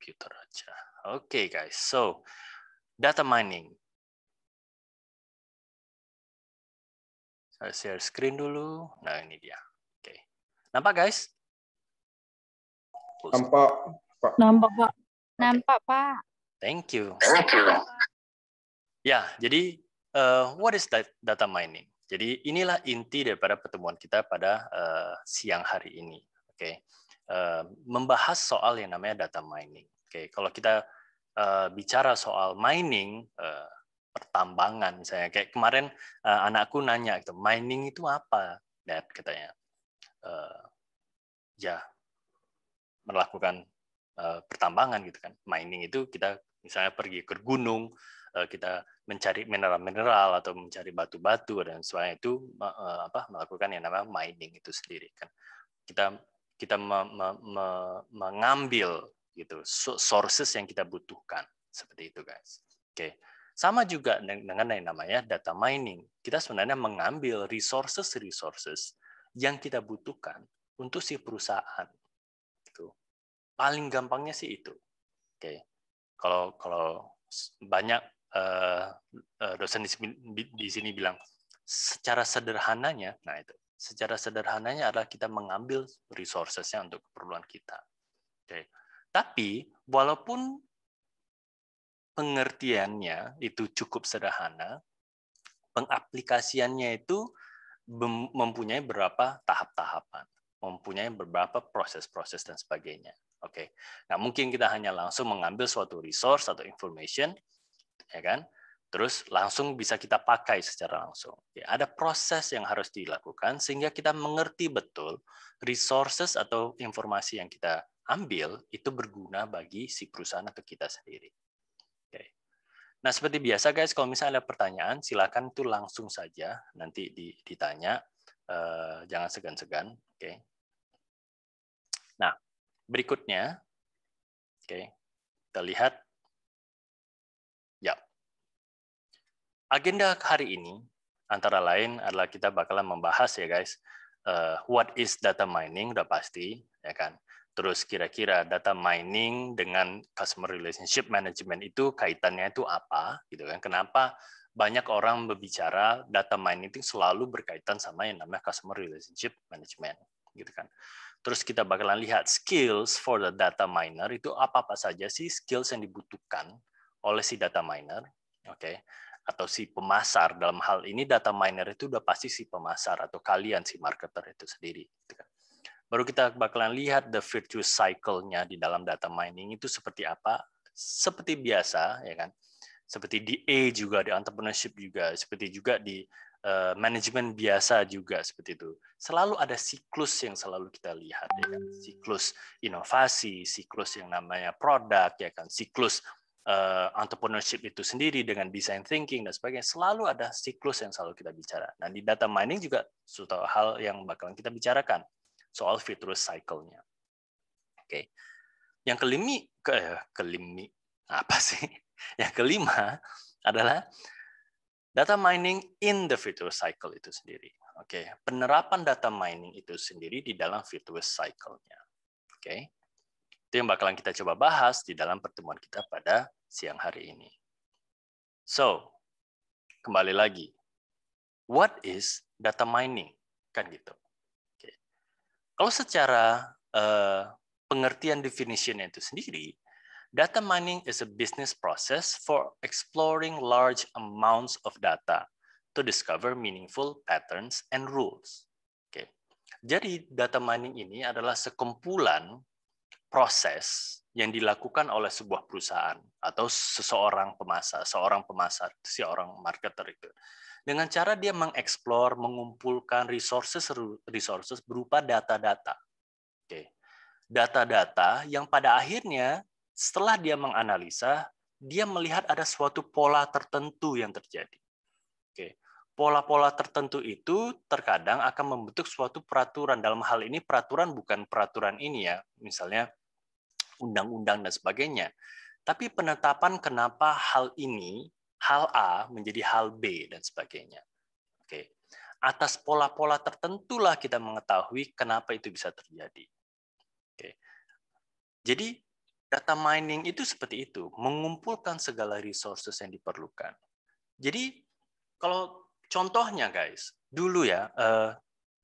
komputer aja. Oke okay, guys, so data mining. Saya share screen dulu. Nah ini dia. Oke, okay. nampak guys? Nampak, Pak. Nampak, Pak. Nampak, Pak. Thank you. Thank you. Ya, jadi uh, what is that data mining? Jadi inilah inti daripada pertemuan kita pada uh, siang hari ini. Oke. Okay. Eh, membahas soal yang namanya data mining. Oke, kalau kita uh, bicara soal mining uh, pertambangan misalnya kayak kemarin uh, anakku nanya itu mining itu apa? Dad katanya. Uh, ya melakukan uh, pertambangan gitu kan. Mining itu kita misalnya pergi ke gunung, uh, kita mencari mineral-mineral atau mencari batu-batu dan sebagainya itu uh, apa melakukan yang namanya mining itu sendiri kan. Kita kita me, me, me, mengambil gitu sources yang kita butuhkan seperti itu guys. Oke. Sama juga dengan yang namanya data mining. Kita sebenarnya mengambil resources-resources yang kita butuhkan untuk si perusahaan. Itu. Paling gampangnya sih itu. Oke. Kalau kalau banyak eh, eh, dosen di sini bilang secara sederhananya, nah itu secara sederhananya adalah kita mengambil resourcesnya untuk keperluan kita. Oke. Okay. Tapi walaupun pengertiannya itu cukup sederhana, pengaplikasiannya itu mempunyai beberapa tahap-tahapan, mempunyai beberapa proses-proses dan sebagainya. Oke. Okay. Nah, mungkin kita hanya langsung mengambil suatu resource atau information ya kan? terus langsung bisa kita pakai secara langsung. Ya, ada proses yang harus dilakukan sehingga kita mengerti betul resources atau informasi yang kita ambil itu berguna bagi si perusahaan atau kita sendiri. Oke. Nah seperti biasa guys, kalau misalnya ada pertanyaan silakan tuh langsung saja nanti ditanya, eh, jangan segan-segan. Oke. Nah berikutnya, oke, kita lihat agenda hari ini antara lain adalah kita bakalan membahas ya guys uh, what is data mining udah pasti ya kan terus kira-kira data mining dengan customer relationship management itu kaitannya itu apa gitu kan kenapa banyak orang berbicara data mining itu selalu berkaitan sama yang namanya customer relationship management gitu kan terus kita bakalan lihat skills for the data miner itu apa apa saja sih skills yang dibutuhkan oleh si data miner oke okay atau si pemasar dalam hal ini data miner itu udah pasti si pemasar atau kalian si marketer itu sendiri gitu kan. baru kita bakalan lihat the virtuous cycle-nya di dalam data mining itu seperti apa seperti biasa ya kan seperti di A juga di entrepreneurship juga seperti juga di uh, eh, manajemen biasa juga seperti itu. Selalu ada siklus yang selalu kita lihat, ya kan? siklus inovasi, siklus yang namanya produk, ya kan, siklus Eh, entrepreneurship itu sendiri dengan design thinking dan sebagainya selalu ada siklus yang selalu kita bicara. Nah di data mining juga suatu hal yang bakalan kita bicarakan soal virtuous cycle-nya. Oke, okay. yang kelima, ke eh, kelima apa sih? Yang kelima adalah data mining in the virtuous cycle itu sendiri. Oke, okay. penerapan data mining itu sendiri di dalam virtuous cycle-nya. Oke. Okay. Itu yang bakalan kita coba bahas di dalam pertemuan kita pada siang hari ini. So, kembali lagi. What is data mining? Kan gitu. Okay. Kalau secara uh, pengertian definition itu sendiri, data mining is a business process for exploring large amounts of data to discover meaningful patterns and rules. Jadi data mining ini adalah sekumpulan proses yang dilakukan oleh sebuah perusahaan atau seseorang pemasar, seorang pemasar, si marketer itu. Dengan cara dia mengeksplor, mengumpulkan resources resources berupa data-data. Oke. Data-data yang pada akhirnya setelah dia menganalisa, dia melihat ada suatu pola tertentu yang terjadi. Oke. Pola-pola tertentu itu terkadang akan membentuk suatu peraturan. Dalam hal ini peraturan bukan peraturan ini ya. Misalnya undang-undang dan sebagainya. Tapi penetapan kenapa hal ini, hal A menjadi hal B dan sebagainya. Oke. Atas pola-pola tertentulah kita mengetahui kenapa itu bisa terjadi. Oke. Jadi data mining itu seperti itu, mengumpulkan segala resources yang diperlukan. Jadi kalau contohnya guys, dulu ya eh,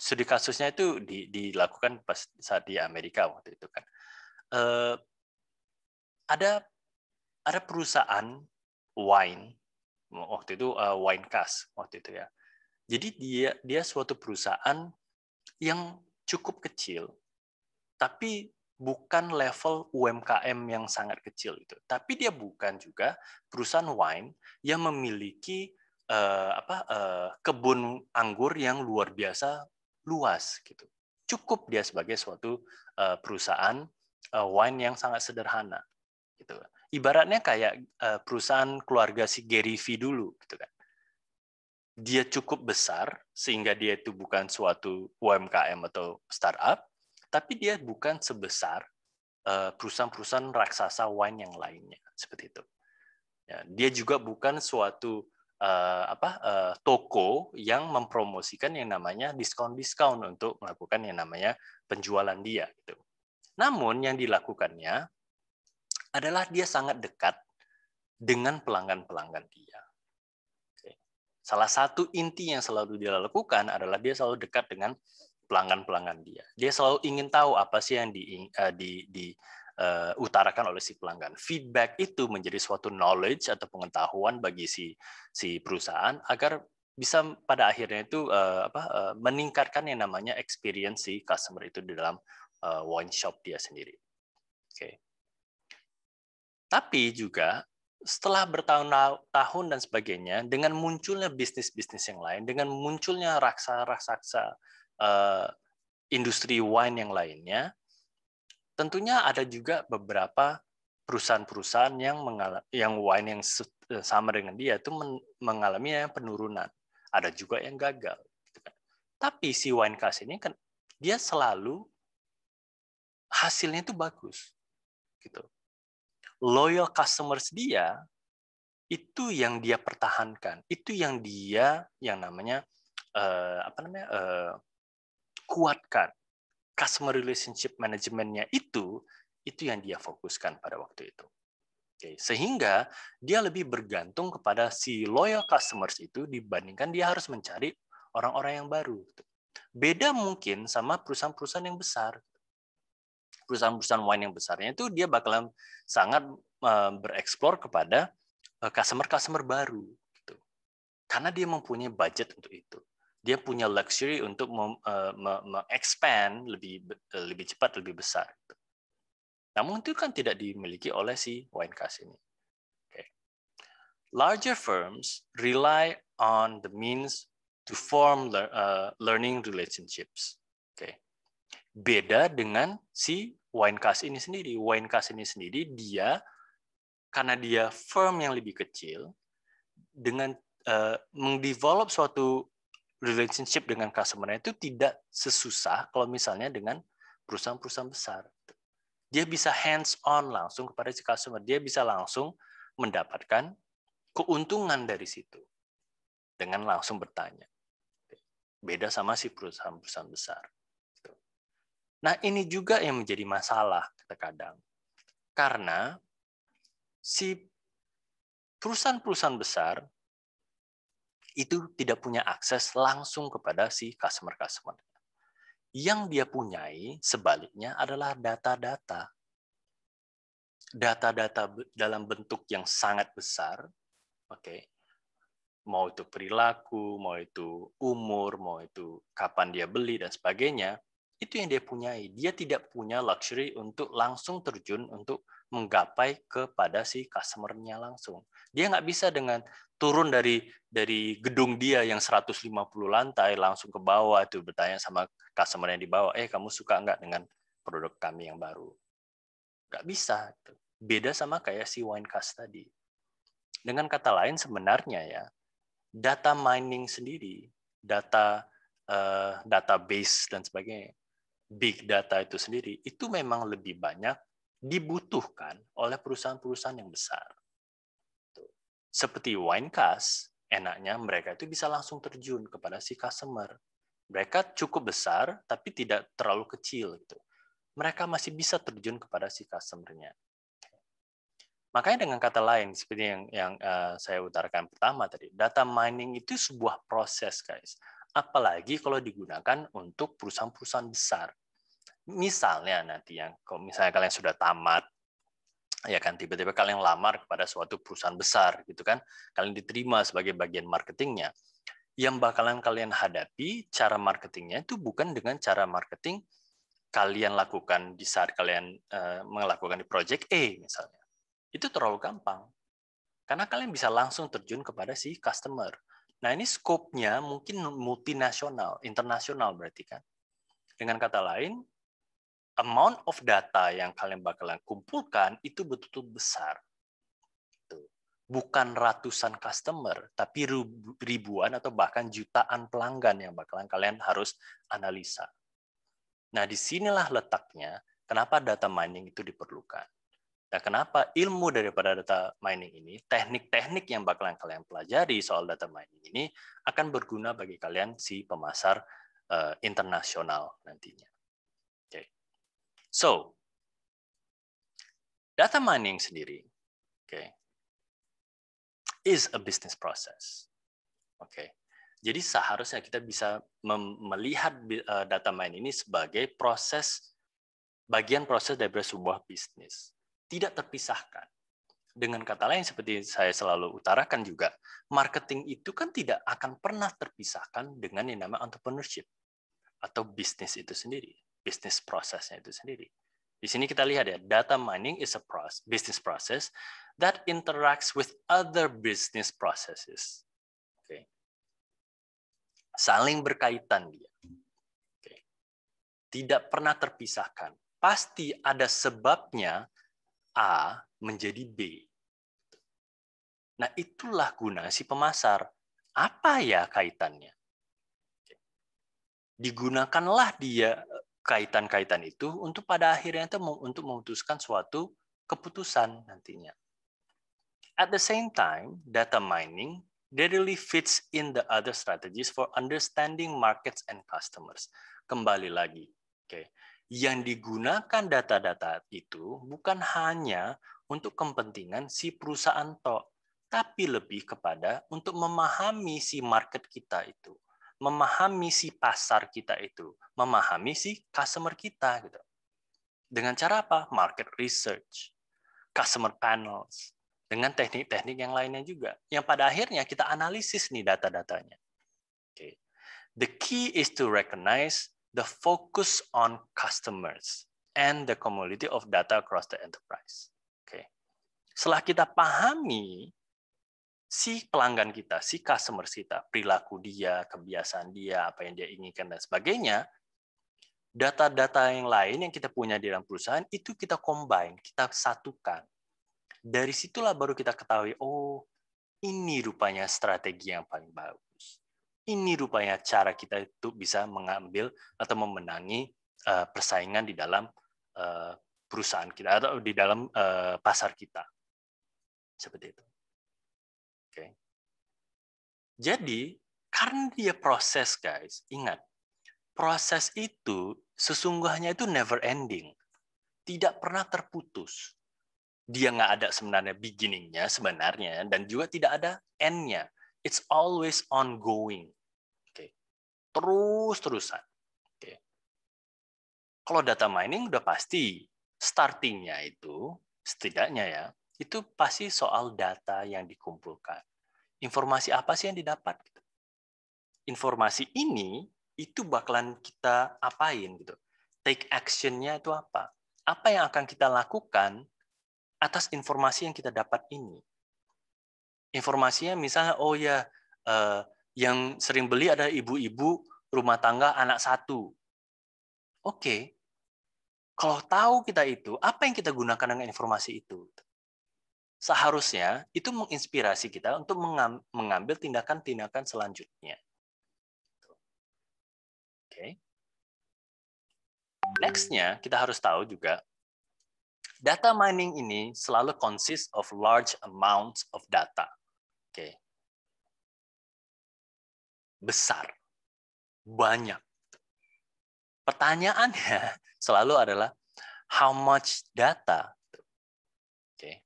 studi kasusnya itu di, dilakukan pas saat di Amerika waktu itu kan uh, ada ada perusahaan wine waktu itu uh, wine cast waktu itu ya. Jadi dia dia suatu perusahaan yang cukup kecil tapi bukan level UMKM yang sangat kecil itu. Tapi dia bukan juga perusahaan wine yang memiliki uh, apa uh, kebun anggur yang luar biasa luas gitu. Cukup dia sebagai suatu uh, perusahaan uh, wine yang sangat sederhana gitu ibaratnya kayak uh, perusahaan keluarga si Gary V dulu gitu kan dia cukup besar sehingga dia itu bukan suatu UMKM atau startup tapi dia bukan sebesar eh, perusahaan-perusahaan raksasa wine yang lainnya seperti itu. Ya, dia juga bukan suatu uh, apa uh, toko yang mempromosikan yang namanya diskon-diskon untuk melakukan yang namanya penjualan dia. Gitu. Namun yang dilakukannya adalah dia sangat dekat dengan pelanggan-pelanggan dia. Salah satu inti yang selalu dia lakukan adalah dia selalu dekat dengan pelanggan-pelanggan dia. Dia selalu ingin tahu apa sih yang diutarakan eh, di, di uh, oleh si pelanggan. Feedback itu menjadi suatu knowledge atau pengetahuan bagi si si perusahaan agar bisa pada akhirnya itu uh, apa, uh, meningkatkan yang namanya experience si customer itu di dalam uh, wine shop dia sendiri. Oke. Okay. Tapi juga setelah bertahun-tahun dan sebagainya, dengan munculnya bisnis-bisnis yang lain, dengan munculnya raksa-raksasa uh, eh, industri wine yang lainnya, tentunya ada juga beberapa perusahaan-perusahaan yang mengalami yang wine yang eh, sama dengan dia itu mengalami yang penurunan. Ada juga yang gagal. Gitu kan. Tapi si wine class ini kan dia selalu hasilnya itu bagus. Gitu. Loyal customers dia itu yang dia pertahankan, itu yang dia yang namanya uh, apa namanya uh, kuatkan. Customer relationship manajemennya itu itu yang dia fokuskan pada waktu itu. Oke, sehingga dia lebih bergantung kepada si loyal customers itu dibandingkan dia harus mencari orang-orang yang baru. Gitu. Beda mungkin sama perusahaan-perusahaan yang besar perusahaan-perusahaan wine yang besarnya itu dia bakalan sangat eh, bereksplor kepada eh, customer-customer baru gitu. Karena dia mempunyai budget untuk itu. Dia punya luxury untuk mengexpand eh, lebih lebih cepat, lebih besar. Gitu. Namun itu kan tidak dimiliki oleh si winecast ini. Okay. Larger firms rely on the means to form learning relationships. Okay. Beda dengan si wine Winecast ini sendiri. Wine Winecast ini sendiri dia karena dia firm yang lebih kecil dengan uh, mendevelop suatu relationship dengan customer itu tidak sesusah kalau misalnya dengan perusahaan-perusahaan besar. Dia bisa hands on langsung kepada si customer. Dia bisa langsung mendapatkan keuntungan dari situ dengan langsung bertanya. Beda sama si perusahaan-perusahaan besar. Nah, ini juga yang menjadi masalah terkadang. Karena si perusahaan-perusahaan besar itu tidak punya akses langsung kepada si customer-customer. Yang dia punyai sebaliknya adalah data-data. Data-data dalam bentuk yang sangat besar, oke. Okay. Mau itu perilaku, mau itu umur, mau itu kapan dia beli dan sebagainya, itu yang dia punyai. Dia tidak punya luxury untuk langsung terjun untuk menggapai kepada si customer langsung. Dia nggak bisa dengan turun dari dari gedung dia yang 150 lantai langsung ke bawah itu bertanya sama customer yang di bawah, eh kamu suka nggak dengan produk kami yang baru? Nggak bisa. Beda sama kayak si Winecast tadi. Dengan kata lain sebenarnya ya, data mining sendiri, data uh, database dan sebagainya big data itu sendiri itu memang lebih banyak dibutuhkan oleh perusahaan-perusahaan yang besar. Seperti Winecast, enaknya mereka itu bisa langsung terjun kepada si customer. Mereka cukup besar, tapi tidak terlalu kecil. Gitu. Mereka masih bisa terjun kepada si customernya. Makanya dengan kata lain, seperti yang, yang uh, saya utarakan pertama tadi, data mining itu sebuah proses, guys apalagi kalau digunakan untuk perusahaan-perusahaan besar. Misalnya nanti yang kalau misalnya kalian sudah tamat ya kan tiba-tiba kalian lamar kepada suatu perusahaan besar gitu kan kalian diterima sebagai bagian marketingnya yang bakalan kalian hadapi cara marketingnya itu bukan dengan cara marketing kalian lakukan di saat kalian uh, melakukan di project A misalnya itu terlalu gampang karena kalian bisa langsung terjun kepada si customer Nah ini skopnya mungkin multinasional, internasional berarti kan. Dengan kata lain, amount of data yang kalian bakalan kumpulkan itu betul-betul besar. Bukan ratusan customer, tapi ribuan atau bahkan jutaan pelanggan yang bakalan kalian harus analisa. Nah, disinilah letaknya kenapa data mining itu diperlukan. Nah, kenapa ilmu daripada data mining ini, teknik-teknik yang bakalan kalian pelajari soal data mining ini akan berguna bagi kalian si pemasar uh, internasional nantinya. Oke. Okay. So, data mining sendiri, oke, okay, is a business process. Oke. Okay. Jadi seharusnya kita bisa melihat eh, data mining ini sebagai proses bagian proses dari sebuah bisnis tidak terpisahkan. Dengan kata lain, seperti saya selalu utarakan juga, marketing itu kan tidak akan pernah terpisahkan dengan yang namanya entrepreneurship atau bisnis itu sendiri, bisnis prosesnya itu sendiri. Di sini kita lihat ya, data mining is a process, business process that interacts with other business processes. Okay. Saling berkaitan dia. Okay. Tidak pernah terpisahkan. Pasti ada sebabnya A menjadi B. Nah, itulah guna si pemasar. Apa ya kaitannya? Digunakanlah dia eh, kaitan-kaitan itu untuk pada akhirnya itu untuk memutuskan suatu keputusan nantinya. At the same time, data mining really fits in the other strategies for understanding markets and customers. Kembali lagi, oke. Okay yang digunakan data-data itu bukan hanya untuk kepentingan si perusahaan tok, tapi lebih kepada untuk memahami si market kita itu, memahami si pasar kita itu, memahami si customer kita gitu. Dengan cara apa? Market research, customer panels, dengan teknik-teknik yang lainnya juga. Yang pada akhirnya kita analisis nih data-datanya. Okay. The key is to recognize the focus on customers and the commodity of data across the enterprise. Oke. Okay. Setelah kita pahami si pelanggan kita, si customer kita, perilaku dia, kebiasaan dia, apa yang dia inginkan dan sebagainya, data-data yang lain yang kita punya di dalam perusahaan itu kita combine, kita satukan. Dari situlah baru kita ketahui, oh ini rupanya strategi yang paling baru. Ini rupanya cara kita itu bisa mengambil atau memenangi eh, persaingan di dalam eh, perusahaan kita atau di dalam eh, pasar kita. Seperti itu. Oke. Jadi, karena dia proses, guys, ingat, proses itu sesungguhnya itu never ending. Tidak pernah terputus dia nggak ada sebenarnya beginningnya sebenarnya dan juga tidak ada endnya. It's always ongoing terus-terusan. Kalau data mining udah pasti startingnya itu setidaknya ya itu pasti soal data yang dikumpulkan. Informasi apa sih yang didapat? Informasi ini itu bakalan kita apain gitu. Take actionnya itu apa? Apa yang akan kita lakukan atas informasi yang kita dapat ini? Informasinya misalnya oh ya eh, yang sering beli ada ibu-ibu rumah tangga anak satu. Oke, okay. kalau tahu kita itu, apa yang kita gunakan dengan informasi itu? Seharusnya itu menginspirasi kita untuk mengambil tindakan-tindakan selanjutnya. Oke. Okay. Nextnya kita harus tahu juga data mining ini selalu consist of large amounts of data. Oke, okay besar, banyak. Pertanyaannya selalu adalah how much data? Oke.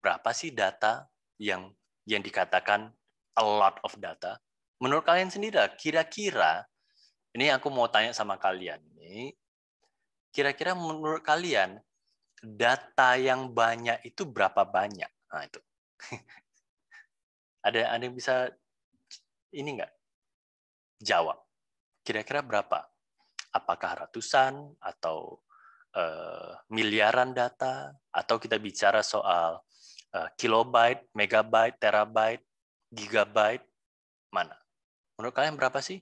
Berapa sih data yang yang dikatakan a lot of data? Menurut kalian sendiri kira-kira ini aku mau tanya sama kalian nih. Kira-kira menurut kalian data yang banyak itu berapa banyak? Nah, itu. ada ada yang bisa ini enggak? Jawab. Kira-kira berapa? Apakah ratusan atau uh, miliaran data? Atau kita bicara soal uh, kilobyte, megabyte, terabyte, gigabyte? Mana? Menurut kalian berapa sih?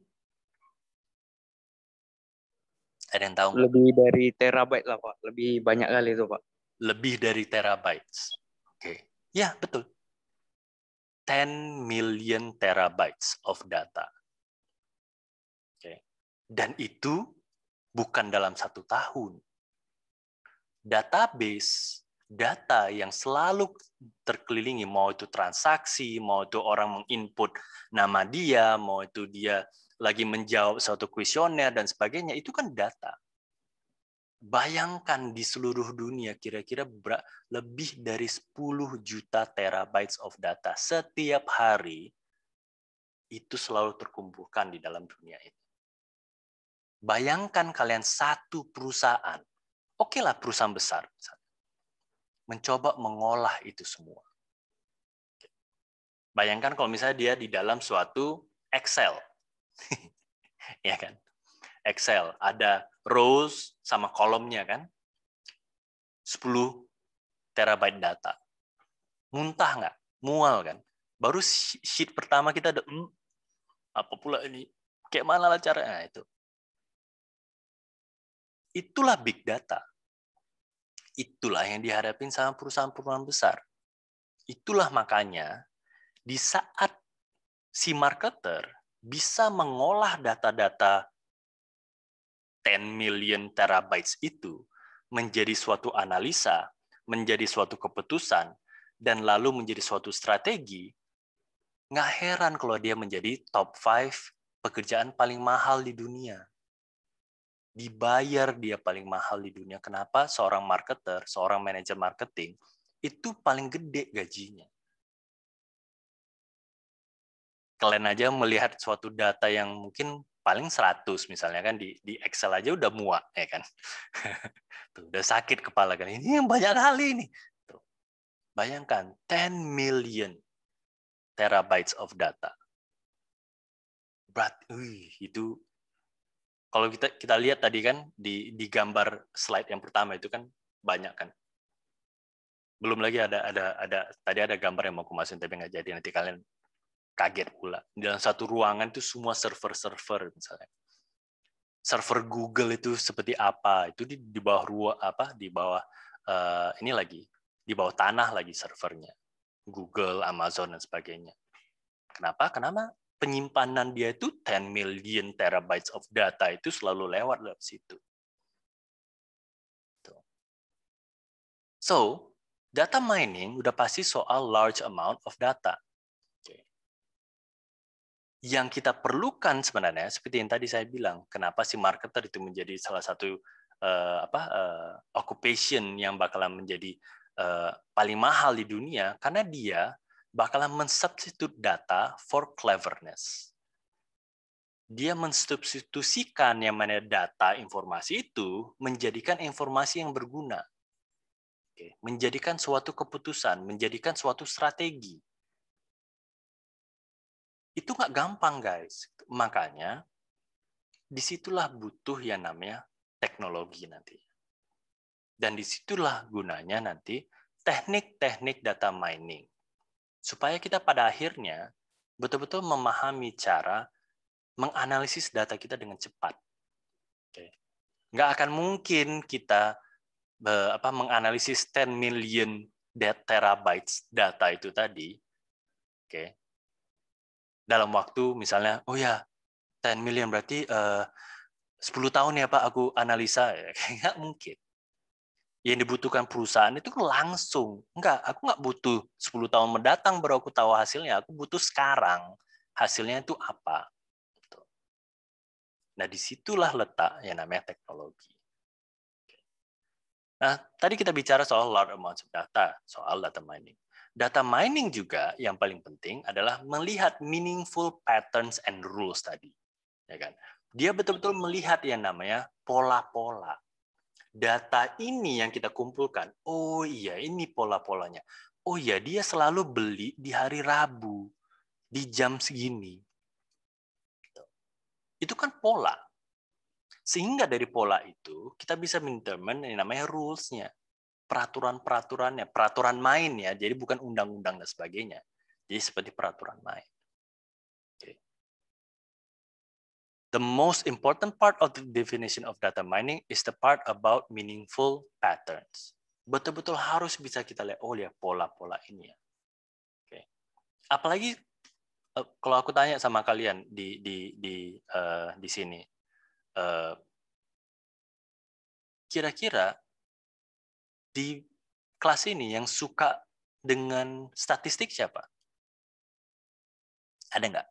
Ada yang tahu? Lebih dari terabyte lah, Pak. Lebih banyak kali itu, Pak. Lebih dari terabyte. Oke. Okay. Ya, betul. 10 million terabytes of data. Okay. Dan itu bukan dalam satu tahun. Database data yang selalu terkelilingi, mau itu transaksi, mau itu orang menginput nama dia, mau itu dia lagi menjawab suatu kuesioner dan sebagainya, itu kan data. Bayangkan di seluruh dunia kira-kira lebih dari 10 juta terabytes of data setiap hari itu selalu terkumpulkan di dalam dunia ini. Bayangkan kalian satu perusahaan, oke okay lah perusahaan besar, mencoba mengolah itu semua. Bayangkan kalau misalnya dia di dalam suatu Excel. ya kan? Excel. Ada rows sama kolomnya kan. 10 terabyte data. Muntah nggak? Mual kan? Baru sheet pertama kita ada, hmm, apa pula ini? Kayak mana lah caranya? Nah, itu. Itulah big data. Itulah yang dihadapin sama perusahaan-perusahaan besar. Itulah makanya di saat si marketer bisa mengolah data-data 10 million terabytes itu menjadi suatu analisa, menjadi suatu keputusan, dan lalu menjadi suatu strategi, nggak heran kalau dia menjadi top 5 pekerjaan paling mahal di dunia. Dibayar dia paling mahal di dunia. Kenapa seorang marketer, seorang manajer marketing, itu paling gede gajinya. Kalian aja melihat suatu data yang mungkin paling 100 misalnya kan di di Excel aja udah muak ya kan. Tuh, udah sakit kepala kan. Ini yang banyak kali ini, Tuh. Bayangkan 10 million terabytes of data. Berat, wih, itu kalau kita kita lihat tadi kan di di gambar slide yang pertama itu kan banyak kan. Belum lagi ada ada ada tadi ada gambar yang mau aku masukin tapi nggak jadi nanti kalian kaget pula. Dalam satu ruangan itu semua server-server misalnya. Server Google itu seperti apa? Itu di, di bawah ruang apa? Di bawah uh, ini lagi, di bawah tanah lagi servernya. Google, Amazon dan sebagainya. Kenapa? Kenapa penyimpanan dia itu 10 million terabytes of data itu selalu lewat dari situ. So, data mining udah pasti soal large amount of data yang kita perlukan sebenarnya seperti yang tadi saya bilang kenapa si marketer itu menjadi salah satu uh, apa uh, occupation yang bakalan menjadi uh, paling mahal di dunia karena dia bakalan mensubstitut data for cleverness dia mensubstitusikan yang mana data informasi itu menjadikan informasi yang berguna. Menjadikan suatu keputusan, menjadikan suatu strategi. Itu nggak gampang, guys. Makanya disitulah butuh yang namanya teknologi nanti. Dan disitulah gunanya nanti teknik-teknik data mining. Supaya kita pada akhirnya betul-betul memahami cara menganalisis data kita dengan cepat. Oke. Nggak akan mungkin kita eh, apa menganalisis 10 million terabytes data itu tadi, oke, dalam waktu misalnya oh ya 10 million berarti eh, uh, 10 tahun ya Pak aku analisa nggak mungkin yang dibutuhkan perusahaan itu langsung enggak aku nggak butuh 10 tahun mendatang baru aku tahu hasilnya aku butuh sekarang hasilnya itu apa gitu. nah disitulah letak yang namanya teknologi nah tadi kita bicara soal large amounts of data soal data mining data mining juga yang paling penting adalah melihat meaningful patterns and rules tadi. Ya kan? Dia betul-betul melihat yang namanya pola-pola. Data ini yang kita kumpulkan, oh iya ini pola-polanya. Oh iya dia selalu beli di hari Rabu, di jam segini. Itu kan pola. Sehingga dari pola itu kita bisa mendetermine yang namanya rules-nya peraturan-peraturannya, peraturan main ya, jadi bukan undang-undang dan sebagainya. Jadi seperti peraturan main. Okay. The most important part of the definition of data mining is the part about meaningful patterns. Betul-betul harus bisa kita lihat, oh ya pola-pola ini ya. Okay. Apalagi eh, kalau aku tanya sama kalian di di di uh, di sini, uh, eh, kira -kira di kelas ini yang suka dengan statistik siapa? Ada nggak?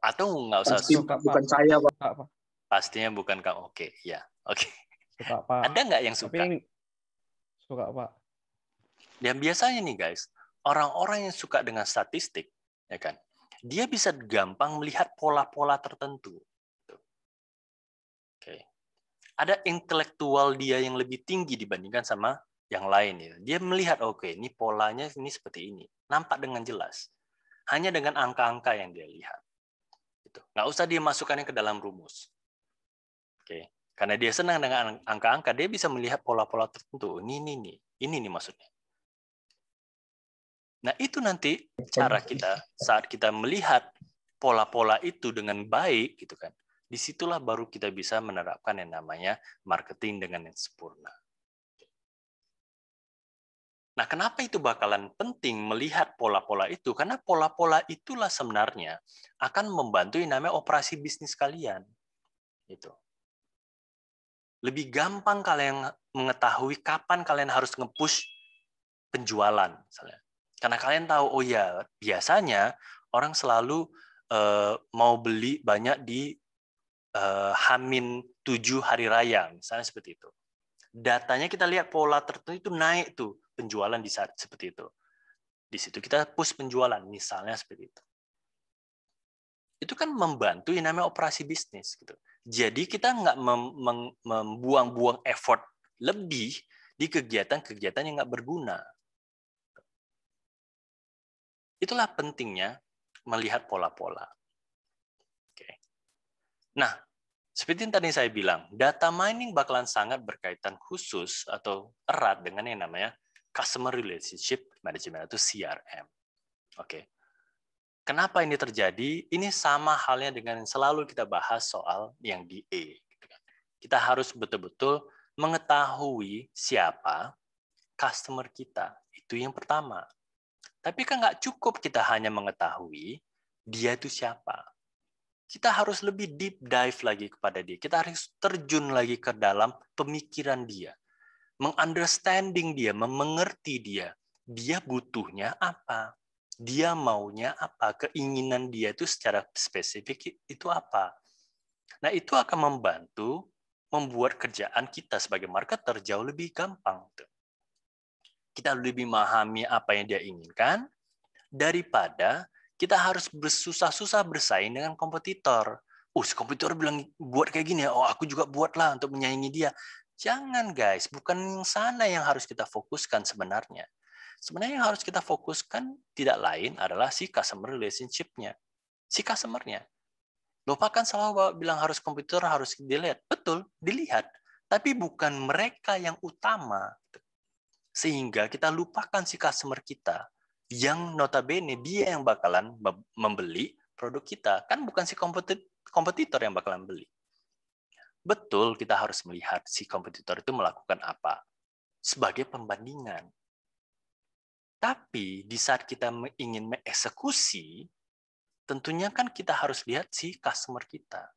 Atau nggak usah Pasti suka? Bukan Pak. saya, Pak. Pastinya bukan kamu. Oke, okay. ya, oke. Ada nggak yang suka? Tapi suka, Pak. Dan biasanya nih guys, orang-orang yang suka dengan statistik, ya kan, dia bisa gampang melihat pola-pola tertentu ada intelektual dia yang lebih tinggi dibandingkan sama yang lain. ya. Dia melihat, oh, oke, okay, ini polanya ini seperti ini. Nampak dengan jelas. Hanya dengan angka-angka yang dia lihat. Gitu. Nggak usah dia masukkannya ke dalam rumus. Oke. Okay. Karena dia senang dengan angka-angka, dia bisa melihat pola-pola tertentu. Ini, ini, ini. Ini nih maksudnya. Nah, itu nanti cara kita saat kita melihat pola-pola itu dengan baik gitu kan. Disitulah baru kita bisa menerapkan yang namanya marketing dengan yang sempurna. Nah, kenapa itu bakalan penting melihat pola-pola itu? Karena pola-pola itulah sebenarnya akan membantu yang namanya operasi bisnis kalian. Itu. Lebih gampang kalian mengetahui kapan kalian harus nge-push penjualan misalnya. Karena kalian tahu oh ya, biasanya orang selalu uh, mau beli banyak di uh, Hamin tujuh hari raya, misalnya seperti itu. Datanya kita lihat pola tertentu itu naik tuh penjualan di saat seperti itu. Di situ kita push penjualan, misalnya seperti itu. Itu kan membantu yang namanya operasi bisnis. Gitu. Jadi kita nggak membuang-buang effort lebih di kegiatan-kegiatan yang nggak berguna. Itulah pentingnya melihat pola-pola. Nah, seperti yang tadi saya bilang, data mining bakalan sangat berkaitan khusus atau erat dengan yang namanya Customer Relationship Management atau CRM. Oke. Kenapa ini terjadi? Ini sama halnya dengan yang selalu kita bahas soal yang di E. Kita harus betul-betul mengetahui siapa customer kita. Itu yang pertama. Tapi kan nggak cukup kita hanya mengetahui dia itu siapa kita harus lebih deep dive lagi kepada dia. Kita harus terjun lagi ke dalam pemikiran dia. Mengunderstanding dia, memengerti dia. Dia butuhnya apa? Dia maunya apa? Keinginan dia itu secara spesifik itu apa? Nah, itu akan membantu membuat kerjaan kita sebagai marketer jauh lebih gampang. Kita lebih memahami apa yang dia inginkan daripada kita harus bersusah-susah bersaing dengan kompetitor. Oh, si kompetitor bilang buat kayak gini ya, oh aku juga buatlah untuk menyaingi dia. Jangan guys, bukan yang sana yang harus kita fokuskan sebenarnya. Sebenarnya yang harus kita fokuskan tidak lain adalah si customer relationship-nya. Si customer-nya. Lupakan selalu bilang harus komputer, harus dilihat. Betul, dilihat. Tapi bukan mereka yang utama. Sehingga kita lupakan si customer kita yang notabene dia yang bakalan membeli produk kita kan bukan si kompetitor yang bakalan beli betul kita harus melihat si kompetitor itu melakukan apa sebagai pembandingan tapi di saat kita ingin mengeksekusi tentunya kan kita harus lihat si customer kita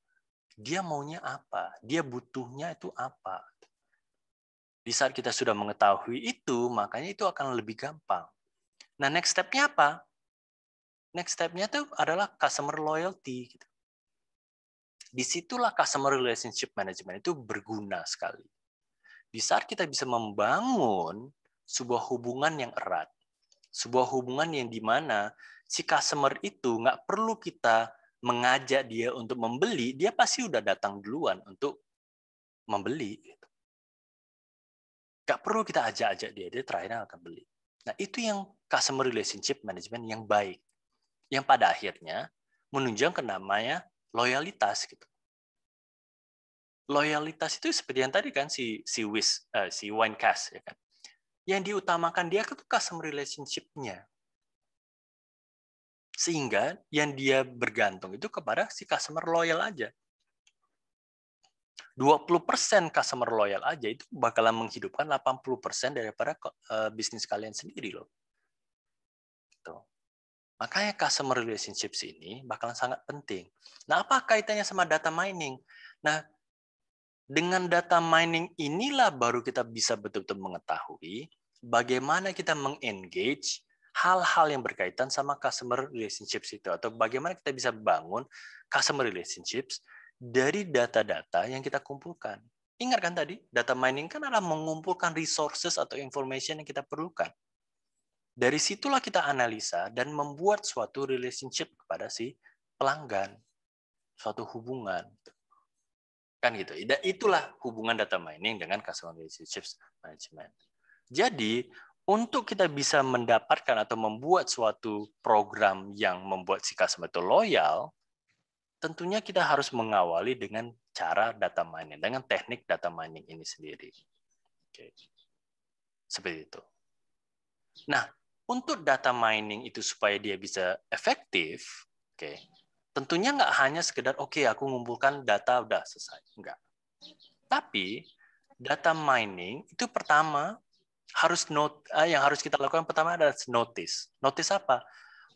dia maunya apa dia butuhnya itu apa di saat kita sudah mengetahui itu makanya itu akan lebih gampang Nah, next step-nya apa? Next step-nya tuh adalah customer loyalty. Gitu. Disitulah customer relationship management itu berguna sekali. Di saat kita bisa membangun sebuah hubungan yang erat, sebuah hubungan yang dimana si customer itu nggak perlu kita mengajak dia untuk membeli, dia pasti udah datang duluan untuk membeli. Gitu. Nggak perlu kita ajak-ajak dia, dia terakhirnya akan beli. Nah, itu yang customer relationship management yang baik. Yang pada akhirnya menunjang ke namanya loyalitas gitu. Loyalitas itu seperti yang tadi kan si si Wis uh, eh, si Winecast ya kan. Yang diutamakan dia ke customer relationship-nya. Sehingga yang dia bergantung itu kepada si customer loyal aja. 20% customer loyal aja itu bakalan menghidupkan 80% daripada eh, bisnis kalian sendiri loh. Gitu. Makanya customer relationships ini bakalan sangat penting. Nah, apa kaitannya sama data mining? Nah, dengan data mining inilah baru kita bisa betul-betul mengetahui bagaimana kita mengengage hal-hal yang berkaitan sama customer relationships itu atau bagaimana kita bisa bangun customer relationships dari data-data yang kita kumpulkan. Ingat kan tadi, data mining kan adalah mengumpulkan resources atau information yang kita perlukan. Dari situlah kita analisa dan membuat suatu relationship kepada si pelanggan, suatu hubungan. Kan gitu. itulah hubungan data mining dengan customer relationships management. Jadi, untuk kita bisa mendapatkan atau membuat suatu program yang membuat si customer itu loyal, tentunya kita harus mengawali dengan cara data mining, dengan teknik data mining ini sendiri. Oke. Seperti itu. Nah, untuk data mining itu supaya dia bisa efektif, oke, tentunya nggak hanya sekedar oke okay, aku ngumpulkan data udah selesai, enggak. Tapi data mining itu pertama harus note eh, yang harus kita lakukan pertama adalah notice. Notice apa?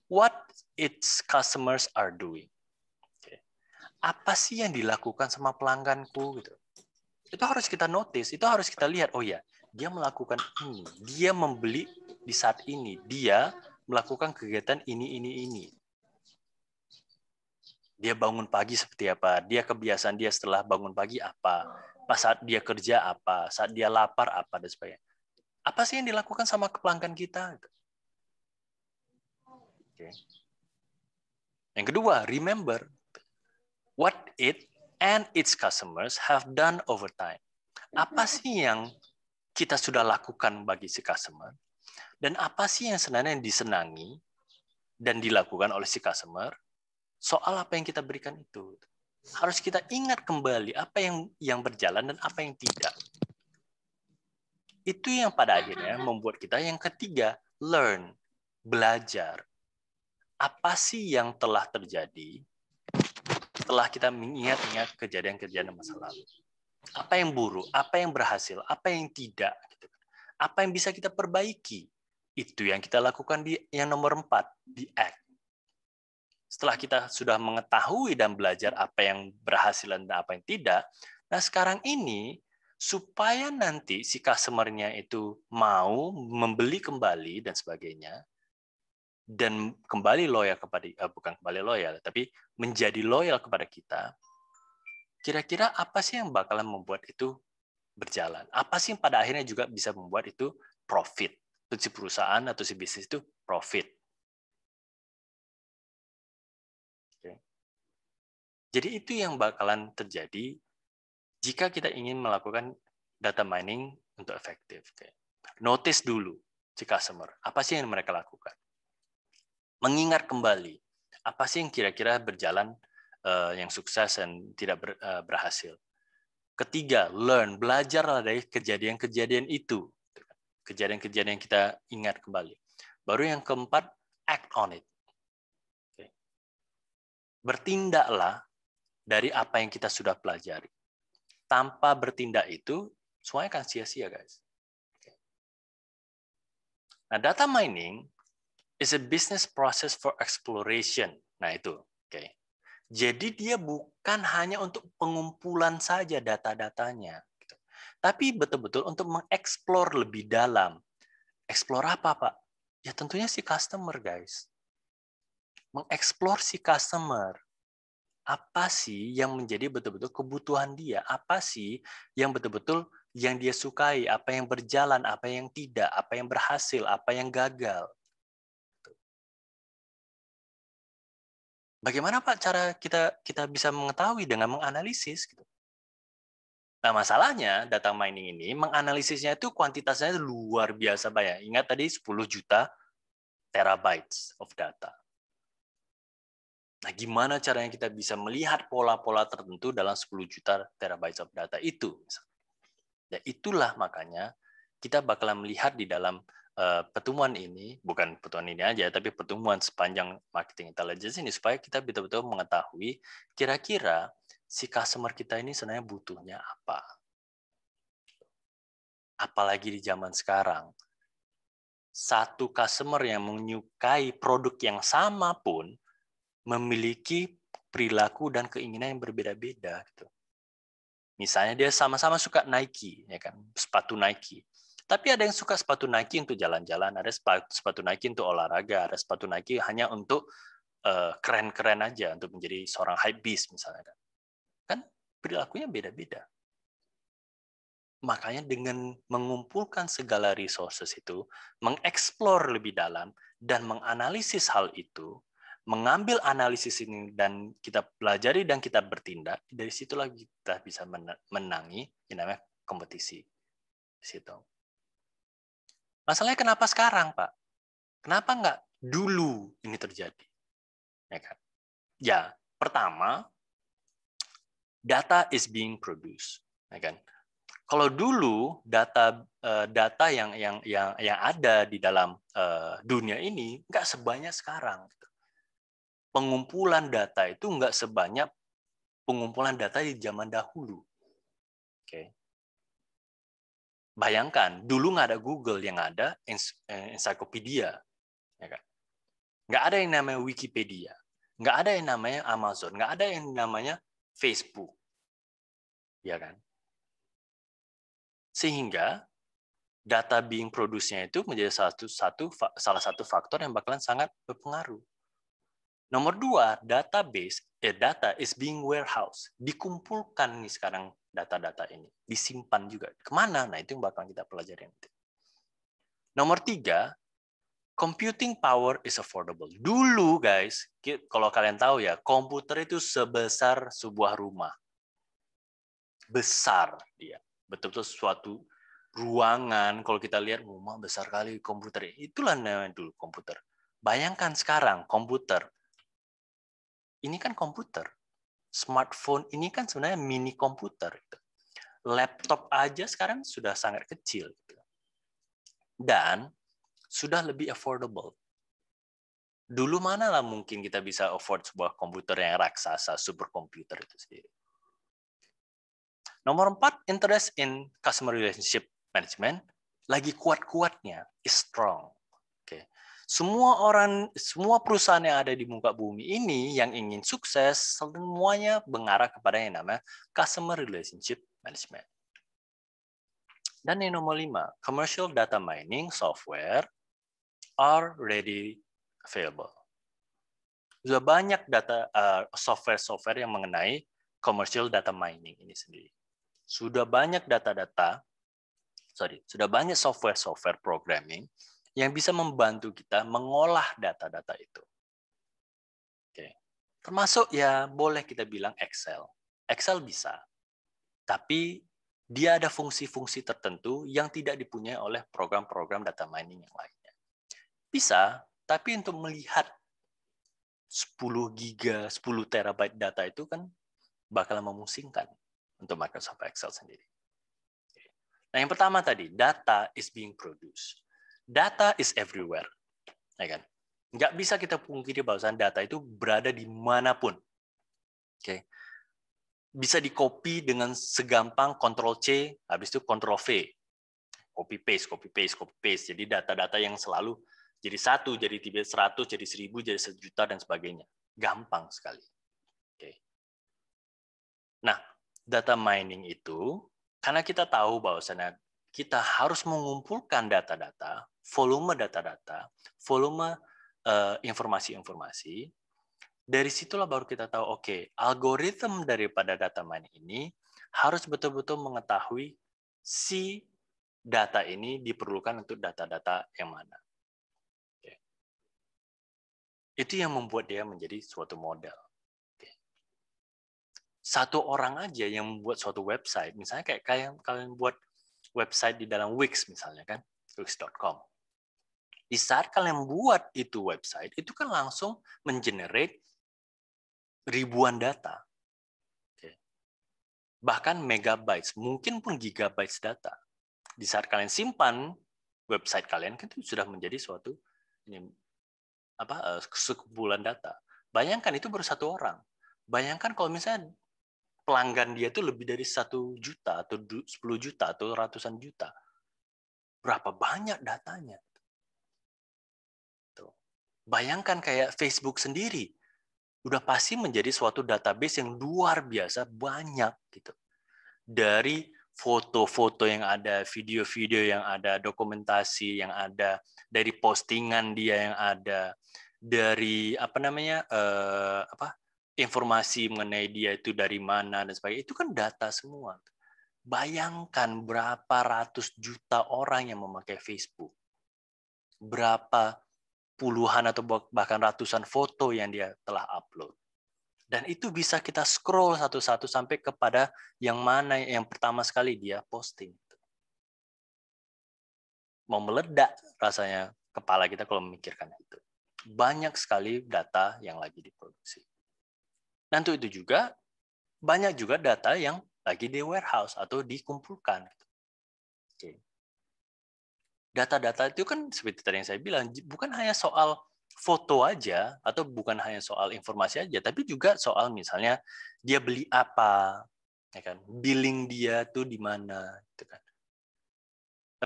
What its customers are doing apa sih yang dilakukan sama pelangganku gitu. Itu harus kita notice, itu harus kita lihat. Oh ya, dia melakukan ini, dia membeli di saat ini, dia melakukan kegiatan ini ini ini. Dia bangun pagi seperti apa? Dia kebiasaan dia setelah bangun pagi apa? Pas saat dia kerja apa? Saat dia lapar apa dan sebagainya. Apa sih yang dilakukan sama pelanggan kita? Gitu? Yang kedua, remember what it and its customers have done over time. Apa mm-hmm. sih yang kita sudah lakukan bagi si customer? Dan apa sih yang sebenarnya yang disenangi dan dilakukan oleh si customer soal apa yang kita berikan itu? Harus kita ingat kembali apa yang yang berjalan dan apa yang tidak. Itu yang pada akhirnya mm-hmm. membuat kita yang ketiga, learn, belajar. Apa sih yang telah terjadi setelah kita mengingat-ingat kejadian-kejadian masa lalu. Apa yang buruk, apa yang berhasil, apa yang tidak, gitu kan. apa yang bisa kita perbaiki. Itu yang kita lakukan di yang nomor empat, di act. Setelah kita sudah mengetahui dan belajar apa yang berhasil dan apa yang tidak, nah sekarang ini supaya nanti si customernya itu mau membeli kembali dan sebagainya, dan kembali loyal kepada uh, bukan kembali loyal tapi menjadi loyal kepada kita kira-kira apa sih yang bakalan membuat itu berjalan apa sih yang pada akhirnya juga bisa membuat itu profit itu si perusahaan atau si bisnis itu profit Oke. jadi itu yang bakalan terjadi jika kita ingin melakukan data mining untuk efektif okay. notice dulu si customer apa sih yang mereka lakukan mengingat kembali apa sih yang kira-kira berjalan eh, yang sukses dan tidak eh, berhasil. Ketiga, learn, belajarlah dari kejadian-kejadian itu. Kejadian-kejadian yang kita ingat kembali. Baru yang keempat, act on it. Bertindaklah dari apa yang kita sudah pelajari. Tanpa bertindak itu, semuanya akan sia-sia, guys. Nah, data mining is a business process for exploration. Nah itu, oke. Jadi dia bukan hanya untuk pengumpulan saja data-datanya, gitu. tapi betul-betul untuk mengeksplor lebih dalam. Explore apa, Pak? Ya tentunya si customer, guys. Mengeksplor si customer. Apa sih yang menjadi betul-betul kebutuhan dia? Apa sih yang betul-betul yang dia sukai? Apa yang berjalan? Apa yang tidak? Apa yang berhasil? Apa yang gagal? bagaimana Pak cara kita kita bisa mengetahui dengan menganalisis gitu? Nah, masalahnya data mining ini menganalisisnya itu kuantitasnya luar biasa banyak. Ya. Ingat tadi 10 juta terabytes of data. Nah, gimana caranya kita bisa melihat pola-pola tertentu dalam 10 juta terabytes of data itu? Ya itulah makanya kita bakalan melihat di dalam Eh, pertemuan ini bukan pertemuan ini aja tapi pertemuan sepanjang marketing intelligence ini supaya kita betul-betul mengetahui kira-kira si customer kita ini sebenarnya butuhnya apa apalagi di zaman sekarang satu customer yang menyukai produk yang sama pun memiliki perilaku dan keinginan yang berbeda-beda gitu. Misalnya dia sama-sama suka Nike, ya kan, sepatu Nike. Tapi ada yang suka sepatu Nike untuk jalan-jalan, ada sepatu, Nike untuk olahraga, ada sepatu Nike hanya untuk keren eh, keren-keren aja, untuk menjadi seorang hype beast misalnya kan. Kan perilakunya beda-beda. Makanya dengan mengumpulkan segala resources itu, mengeksplor lebih dalam, dan menganalisis hal itu, mengambil analisis ini dan kita pelajari dan kita bertindak, dari situlah kita bisa menangi yang namanya kompetisi. Situ. Masalahnya kenapa sekarang, Pak? Kenapa nggak dulu ini terjadi? Ya, kan? ya pertama, data is being produced. Ya kan? Kalau dulu data eh, data yang yang yang yang ada di dalam eh, dunia ini nggak sebanyak sekarang. Gitu. Pengumpulan data itu nggak sebanyak pengumpulan data di zaman dahulu. Oke. Bayangkan dulu nggak ada Google yang ada eh, ensiklopedia, ya kan? Nggak ada yang namanya Wikipedia, nggak ada yang namanya Amazon, nggak ada yang namanya Facebook, ya kan? Sehingga data being produce-nya itu menjadi satu, satu salah satu faktor yang bakalan sangat berpengaruh. Nomor dua, database, eh, data is being warehouse. Dikumpulkan nih sekarang data-data ini. Disimpan juga. Kemana? Nah, itu yang bakal kita pelajari nanti. Nomor tiga, computing power is affordable. Dulu, guys, kalau kalian tahu ya, komputer itu sebesar sebuah rumah. Besar dia. Betul-betul suatu ruangan. Kalau kita lihat rumah besar kali komputer. Itulah namanya dulu komputer. Bayangkan sekarang komputer. Ini kan komputer smartphone ini kan sebenarnya mini komputer. Gitu. Laptop aja sekarang sudah sangat kecil. Gitu. Dan sudah lebih affordable. Dulu mana lah mungkin kita bisa afford sebuah komputer yang raksasa, super komputer itu sendiri. Nomor empat, interest in customer relationship management lagi kuat-kuatnya, is strong. Semua orang, semua perusahaan yang ada di muka bumi ini yang ingin sukses, semuanya mengarah kepada yang namanya customer relationship management. Dan yang nomor lima, commercial data mining software are ready available. Sudah banyak data eh, software-software uh, yang mengenai commercial data mining ini sendiri. Sudah banyak data-data, sorry, sudah banyak software-software programming yang bisa membantu kita mengolah data-data itu. Oke. Termasuk ya boleh kita bilang Excel. Excel bisa. Tapi dia ada fungsi-fungsi tertentu yang tidak dipunyai oleh program-program data mining yang lainnya. Bisa, tapi untuk melihat 10 giga, 10 terabyte data itu kan bakal memusingkan untuk Microsoft Excel sendiri. Nah, yang pertama tadi, data is being produced data is everywhere. Ya kan? Nggak bisa kita pungkiri bahwasan data itu berada di manapun. Oke. Okay. Bisa di-copy dengan segampang Ctrl C, habis itu Ctrl V. Copy paste, copy paste, copy paste. Jadi data-data yang selalu jadi satu, jadi tiba seratus, jadi seribu, jadi sejuta dan sebagainya. Gampang sekali. Oke. Okay. Nah, data mining itu karena kita tahu bahwasanya kita harus mengumpulkan data-data, volume data-data, volume eh, informasi-informasi. dari situlah baru kita tahu, oke, okay, algoritma daripada data mining ini harus betul-betul mengetahui si data ini diperlukan untuk data-data yang mana. Okay. Itu yang membuat dia menjadi suatu model satu orang aja yang membuat suatu website, misalnya kayak kalian kalian buat website di dalam Wix misalnya kan, wix.com. Di saat kalian buat itu website, itu kan langsung mengenerate ribuan data. Bahkan megabytes, mungkin pun gigabytes data. Di saat kalian simpan website kalian kan itu sudah menjadi suatu ini apa eh, sekumpulan data. Bayangkan itu baru satu orang. Bayangkan kalau misalnya pelanggan dia tuh lebih dari satu juta atau 10 juta atau ratusan juta. Berapa banyak datanya? Tuh. Bayangkan kayak Facebook sendiri, udah pasti menjadi suatu database yang luar biasa banyak gitu. Dari foto-foto yang ada, video-video yang ada, dokumentasi yang ada, dari postingan dia yang ada, dari apa namanya eh, apa informasi mengenai dia itu dari mana dan sebagainya itu kan data semua. Bayangkan berapa ratus juta orang yang memakai Facebook. Berapa puluhan atau bahkan ratusan foto yang dia telah upload. Dan itu bisa kita scroll satu-satu sampai kepada yang mana yang pertama sekali dia posting. Mau meledak rasanya kepala kita kalau memikirkan itu. Banyak sekali data yang lagi diproduksi. Dan untuk itu juga banyak juga data yang lagi di warehouse atau dikumpulkan. Data-data itu kan seperti tadi yang saya bilang, bukan hanya soal foto aja atau bukan hanya soal informasi aja, tapi juga soal misalnya dia beli apa, ya kan? Billing dia tuh di mana, gitu kan?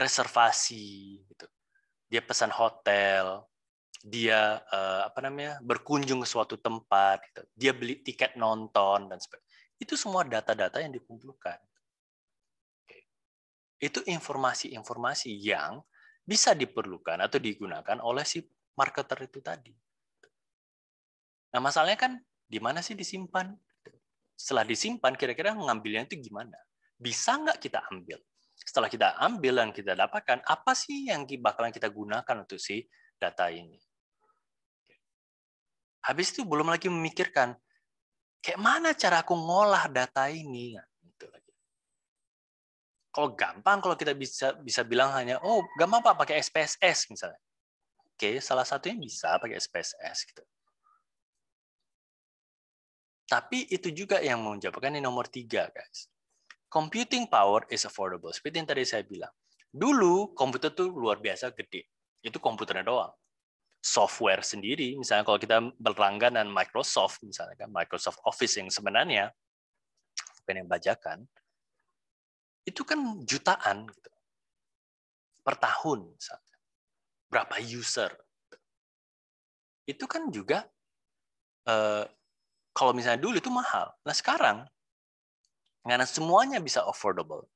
Reservasi, gitu. Dia pesan hotel, dia uh, apa namanya berkunjung ke suatu tempat, gitu. dia beli tiket nonton dan sebagainya. Itu semua data-data yang dikumpulkan. Itu informasi-informasi yang bisa diperlukan atau digunakan oleh si marketer itu tadi. Nah masalahnya kan di mana sih disimpan? Setelah disimpan, kira-kira ngambilnya itu gimana? Bisa nggak kita ambil? Setelah kita ambil dan kita dapatkan, apa sih yang bakalan kita gunakan untuk si data ini? Habis itu belum lagi memikirkan kayak mana cara aku ngolah data ini. Nah, gitu lagi. Kalau gampang kalau kita bisa bisa bilang hanya oh gampang pak pakai SPSS misalnya. Oke, salah satunya bisa pakai SPSS gitu. Tapi itu juga yang menjawabkan di nomor tiga, guys. Computing power is affordable. Seperti yang tadi saya bilang. Dulu komputer tuh luar biasa gede. Itu komputernya doang software sendiri. Misalnya kalau kita berlangganan Microsoft, misalnya kan Microsoft Office yang sebenarnya bukan yang bajakan, itu kan jutaan gitu. per tahun, misalnya. berapa user. Itu kan juga eh, kalau misalnya dulu itu mahal. Nah sekarang karena semuanya bisa affordable,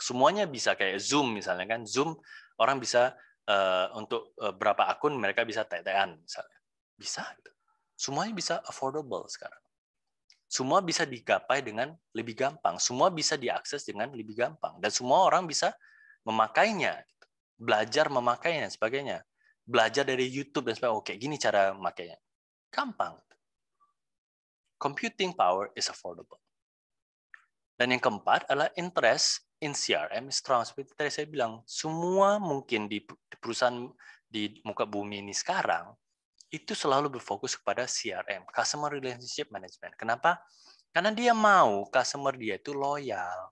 semuanya bisa kayak Zoom misalnya kan, Zoom orang bisa Eh, untuk uh, berapa akun mereka bisa tetean misalnya. Bisa. Gitu. Semuanya bisa affordable sekarang. Semua bisa digapai dengan lebih gampang. Semua bisa diakses dengan lebih gampang. Dan semua orang bisa memakainya. Gitu. Belajar memakainya dan sebagainya. Belajar dari YouTube dan sebagainya. Oke, gini cara makainya. Gampang. Computing power is affordable. Dan yang keempat adalah interest in CRM is strong. tadi saya bilang, semua mungkin di, perusahaan di muka bumi ini sekarang itu selalu berfokus kepada CRM, customer relationship management. Kenapa? Karena dia mau customer dia itu loyal.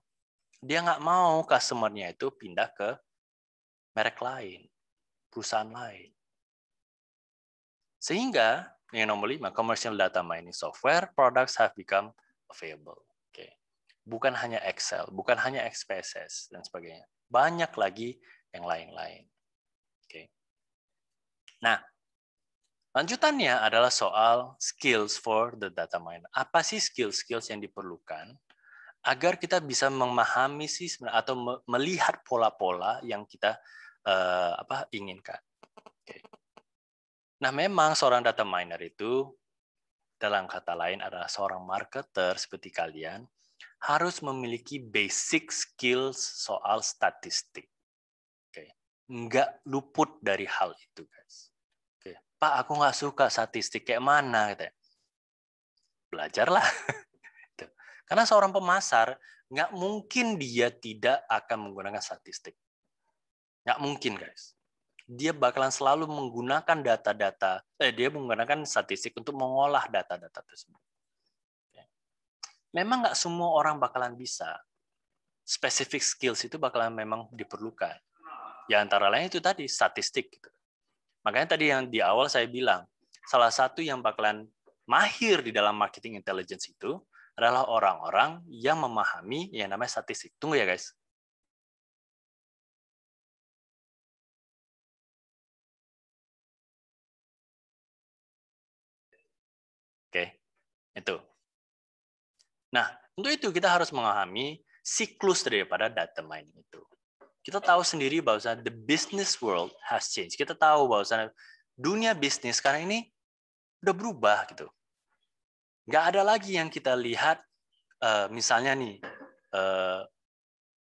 Dia nggak mau customernya itu pindah ke merek lain, perusahaan lain. Sehingga yang nomor lima, commercial data mining software products have become available bukan hanya Excel, bukan hanya XPSS dan sebagainya. Banyak lagi yang lain-lain. Oke. Nah, lanjutannya adalah soal skills for the data miner. Apa sih skill-skills yang diperlukan agar kita bisa memahami sih atau melihat pola-pola yang kita uh, apa inginkan. Oke. Nah, memang seorang data miner itu dalam kata lain adalah seorang marketer seperti kalian harus memiliki basic skills soal statistik. Oke, okay. nggak luput dari hal itu, guys. Oke, okay. Pak, aku nggak suka statistik kayak mana, gitu. Ya. Belajarlah. Gitu. Karena seorang pemasar nggak mungkin dia tidak akan menggunakan statistik. Nggak mungkin, guys. Dia bakalan selalu menggunakan data-data, eh, dia menggunakan statistik untuk mengolah data-data tersebut memang nggak semua orang bakalan bisa. Specific skills itu bakalan memang diperlukan. Ya antara lain itu tadi statistik. Gitu. Makanya tadi yang di awal saya bilang, salah satu yang bakalan mahir di dalam marketing intelligence itu adalah orang-orang yang memahami yang namanya statistik. Tunggu ya guys. Nah, untuk itu kita harus memahami siklus daripada data mining itu. Kita tahu sendiri bahwa the business world has changed. Kita tahu bahwa dunia bisnis sekarang ini udah berubah gitu. Nggak ada lagi yang kita lihat, eh, misalnya nih, eh,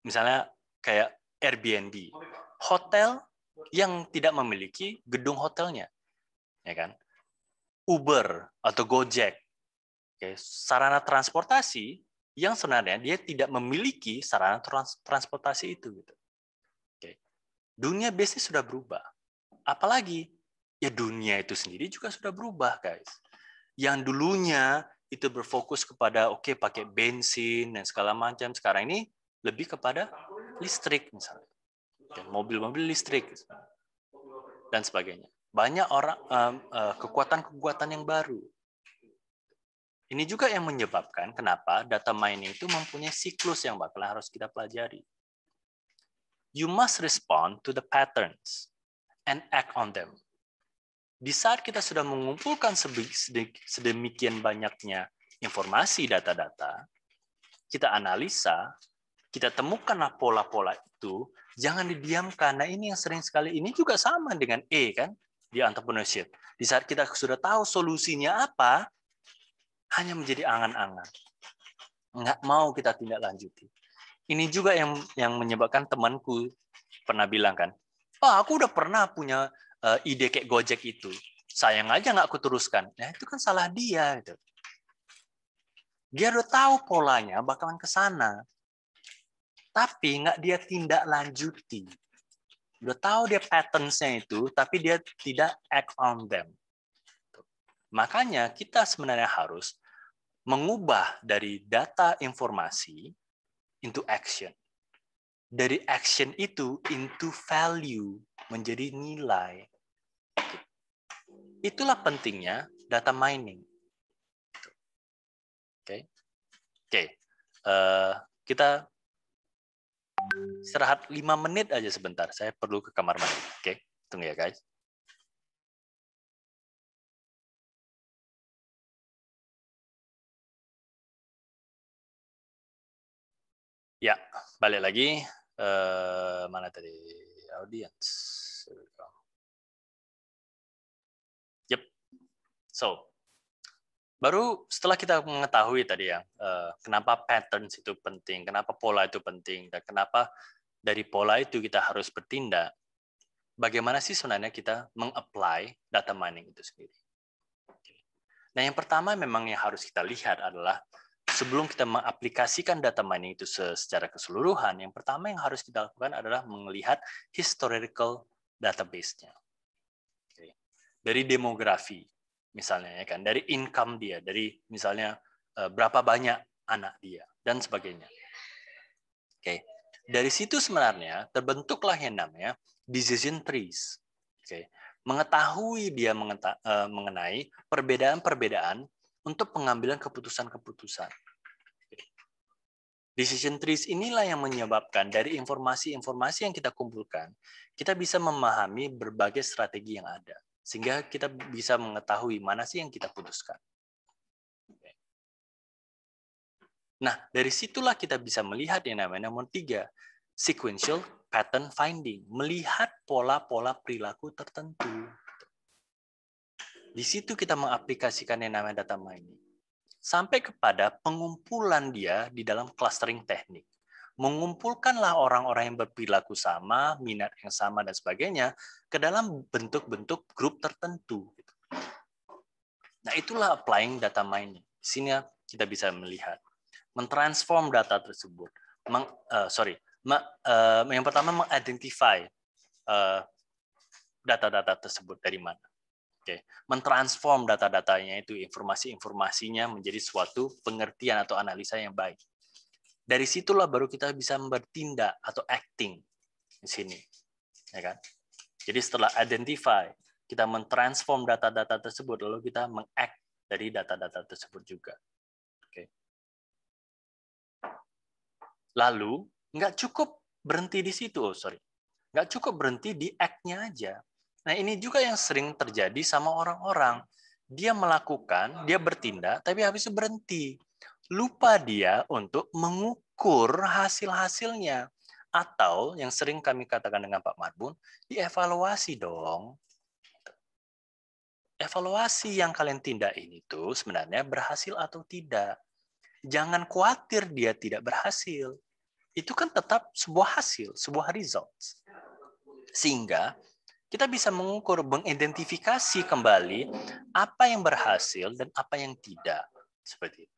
misalnya kayak Airbnb, hotel yang tidak memiliki gedung hotelnya, ya kan? Uber atau Gojek okay, sarana transportasi yang sebenarnya dia tidak memiliki sarana trans transportasi itu. Gitu. Okay. Dunia bisnis sudah berubah. Apalagi ya dunia itu sendiri juga sudah berubah, guys. Yang dulunya itu berfokus kepada oke okay, pakai bensin dan segala macam. Sekarang ini lebih kepada listrik misalnya, mobil-mobil listrik dan sebagainya. Banyak orang eh, eh, kekuatan-kekuatan yang baru ini juga yang menyebabkan kenapa data mining itu mempunyai siklus yang bakal harus kita pelajari. You must respond to the patterns and act on them. Di saat kita sudah mengumpulkan sedemikian banyaknya informasi data-data, kita analisa, kita temukanlah pola-pola itu, jangan didiamkan. Nah ini yang sering sekali, ini juga sama dengan E kan, di entrepreneurship. Di saat kita sudah tahu solusinya apa, hanya menjadi angan-angan. Nggak mau kita tindak lanjuti. Ini juga yang yang menyebabkan temanku pernah bilang kan, Pak, oh, aku udah pernah punya eh, ide kayak Gojek itu. Sayang aja nggak aku teruskan. Nah itu kan salah dia. Gitu. Dia udah tahu polanya bakalan ke sana. Tapi nggak dia tindak lanjuti. Udah tahu dia patternnya itu, tapi dia tidak act on them. Makanya kita sebenarnya harus mengubah dari data informasi into action. Dari action itu into value, menjadi nilai. Itulah pentingnya data mining. Oke, oke, okay. Eh, kita istirahat lima menit aja sebentar. Saya perlu ke kamar mandi. Oke, okay. tunggu ya guys. Ya, balik lagi. Uh, mana tadi? Audience. Yep. So, baru setelah kita mengetahui tadi ya, uh, kenapa patterns itu penting, kenapa pola itu penting, dan kenapa dari pola itu kita harus bertindak, bagaimana sih sebenarnya kita mengapply data mining itu sendiri. Nah, yang pertama memang yang harus kita lihat adalah sebelum kita mengaplikasikan data mining itu secara keseluruhan, yang pertama yang harus kita lakukan adalah melihat historical database-nya. Dari demografi, misalnya ya kan, dari income dia, dari misalnya eh, berapa banyak anak dia dan sebagainya. Oke. Dari situ sebenarnya terbentuklah yang namanya decision trees. Oke. Mengetahui dia eh, mengenai perbedaan-perbedaan untuk pengambilan keputusan-keputusan. Decision trees inilah yang menyebabkan dari informasi-informasi yang kita kumpulkan, kita bisa memahami berbagai strategi yang ada. Sehingga kita bisa mengetahui mana sih yang kita putuskan. Nah, dari situlah kita bisa melihat yang namanya nomor tiga, sequential pattern finding, melihat pola-pola perilaku tertentu. Di situ kita mengaplikasikan yang namanya data mining. Sampai kepada pengumpulan dia di dalam clustering teknik. Mengumpulkanlah orang-orang yang berperilaku sama, minat yang sama, dan sebagainya ke dalam bentuk-bentuk grup tertentu. Nah, itulah applying data mining. Di sini kita bisa melihat. Mentransform data tersebut. Meng, uh, sorry, me, uh, yang pertama mengidentify uh, data-data tersebut dari mana. Oke, mentransform data-datanya itu informasi-informasinya menjadi suatu pengertian atau analisa yang baik. Dari situlah baru kita bisa bertindak atau acting di sini, ya kan? Jadi setelah identify, kita mentransform data-data tersebut lalu kita mengact dari data-data tersebut juga. Oke. Lalu nggak cukup berhenti di situ, oh sorry, nggak cukup berhenti di act-nya aja, Nah, ini juga yang sering terjadi sama orang-orang. Dia melakukan, dia bertindak, tapi habis itu berhenti. Lupa dia untuk mengukur hasil-hasilnya. Atau yang sering kami katakan dengan Pak Marbun, dievaluasi dong. Evaluasi yang kalian tindak ini tuh sebenarnya berhasil atau tidak. Jangan khawatir dia tidak berhasil. Itu kan tetap sebuah hasil, sebuah results. Sehingga kita bisa mengukur, mengidentifikasi kembali apa yang berhasil dan apa yang tidak. Seperti itu.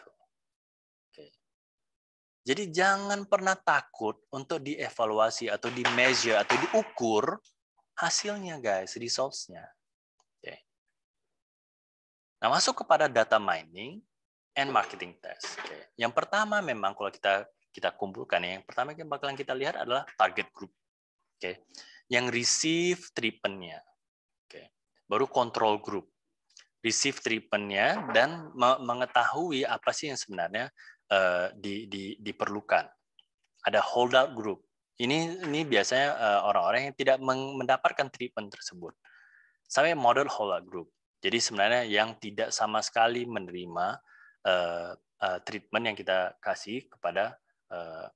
Jadi jangan pernah takut untuk dievaluasi atau di measure atau diukur hasilnya guys, results-nya. Oke. Nah, masuk kepada data mining and marketing test. Oke. Yang pertama memang kalau kita kita kumpulkan ya, yang pertama yang bakalan kita lihat adalah target group. Oke. Okay yang receive treatment-nya. Oke. Baru control group. Receive treatment-nya dan mengetahui apa sih yang sebenarnya uh, di, di, diperlukan. Ada holdout group. Ini ini biasanya eh, orang-orang yang tidak mendapatkan treatment tersebut. Sampai model holdout group. Jadi sebenarnya yang tidak sama sekali menerima uh, uh, treatment yang kita kasih kepada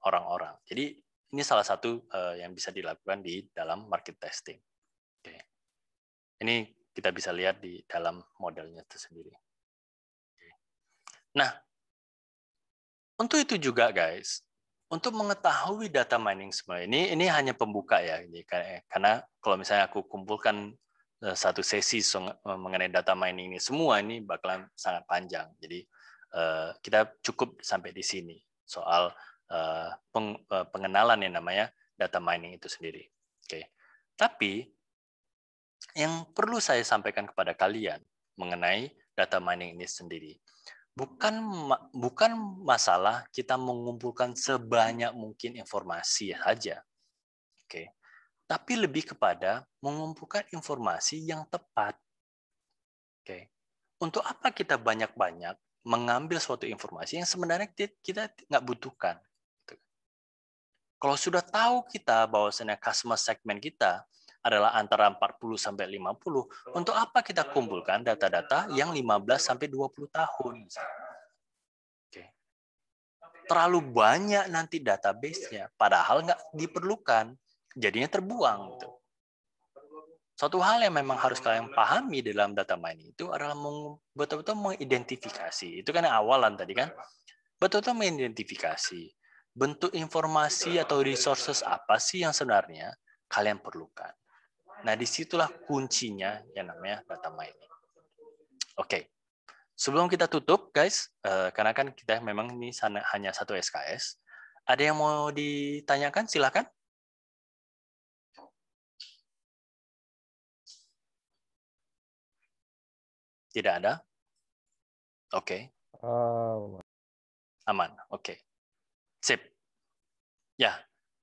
orang-orang. Uh, Jadi ini salah satu uh, yang bisa dilakukan di dalam market testing. Okay. Ini kita bisa lihat di dalam modelnya itu sendiri. Okay. Nah, untuk itu juga guys, untuk mengetahui data mining semua ini, ini hanya pembuka ya. Eh, karena kalau misalnya aku kumpulkan eh, satu sesi mengenai data mining ini semua ini bakalan sangat panjang. Jadi kita cukup sampai di sini soal Eh, peng, eh, pengenalan yang namanya data mining itu sendiri. Oke. Tapi yang perlu saya sampaikan kepada kalian mengenai data mining ini sendiri bukan bukan masalah kita mengumpulkan sebanyak mungkin informasi saja. Oke. Tapi lebih kepada mengumpulkan informasi yang tepat. Oke. Untuk apa kita banyak-banyak mengambil suatu informasi yang sebenarnya kita nggak butuhkan? Kalau sudah tahu kita bahwasanya customer segmen kita adalah antara 40 sampai 50, untuk apa kita kumpulkan data-data yang 15 sampai 20 tahun? Oke. Terlalu banyak nanti database-nya, padahal nggak diperlukan. Jadinya terbuang. Gitu. Suatu hal yang memang harus kalian pahami dalam data mining itu adalah betul-betul mengidentifikasi. Itu kan yang awalan tadi kan. Betul-betul mengidentifikasi bentuk informasi atau resources apa sih yang sebenarnya kalian perlukan. Nah, disitulah kuncinya yang namanya data mining. Oke, sebelum kita tutup, guys, eh, karena kan kita memang ini hanya satu SKS, ada yang mau ditanyakan? Silakan. Tidak ada? Oke. Okay. Eh, Aman, oke. Okay. Sip. Ya,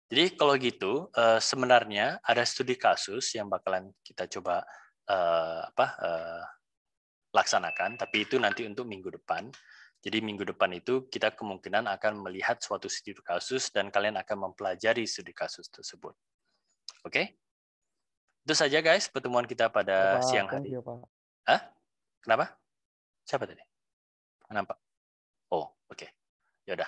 jadi kalau gitu eh, sebenarnya ada studi kasus yang bakalan kita coba eh, apa eh, laksanakan, tapi itu nanti untuk minggu depan. Jadi minggu depan itu kita kemungkinan akan melihat suatu studi kasus dan kalian akan mempelajari studi kasus tersebut. Oke? Okay? Itu saja guys pertemuan kita pada Pak, siang hari. You, Hah? Kenapa? Siapa tadi? Kenapa? Oh, oke. Okay. Yaudah.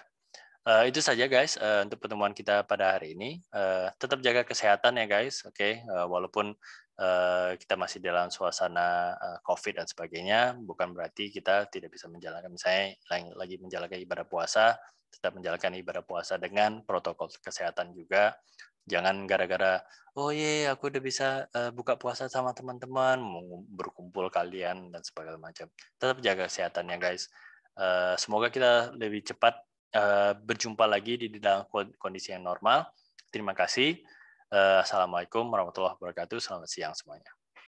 Uh, itu saja guys uh, untuk pertemuan kita pada hari ini. Uh, tetap jaga kesehatan ya guys, oke. Okay? Uh, walaupun uh, kita masih dalam suasana uh, COVID dan sebagainya, bukan berarti kita tidak bisa menjalankan misalnya lagi menjalankan ibadah puasa, tetap menjalankan ibadah puasa dengan protokol kesehatan juga. Jangan gara-gara oh iya, iya aku udah bisa uh, buka puasa sama teman-teman, berkumpul kalian dan sebagainya macam. Tetap jaga kesehatan ya guys. Uh, semoga kita lebih cepat Eh, berjumpa lagi di dalam kondisi yang normal. Terima kasih. Eh, Assalamualaikum warahmatullahi wabarakatuh. Selamat siang semuanya.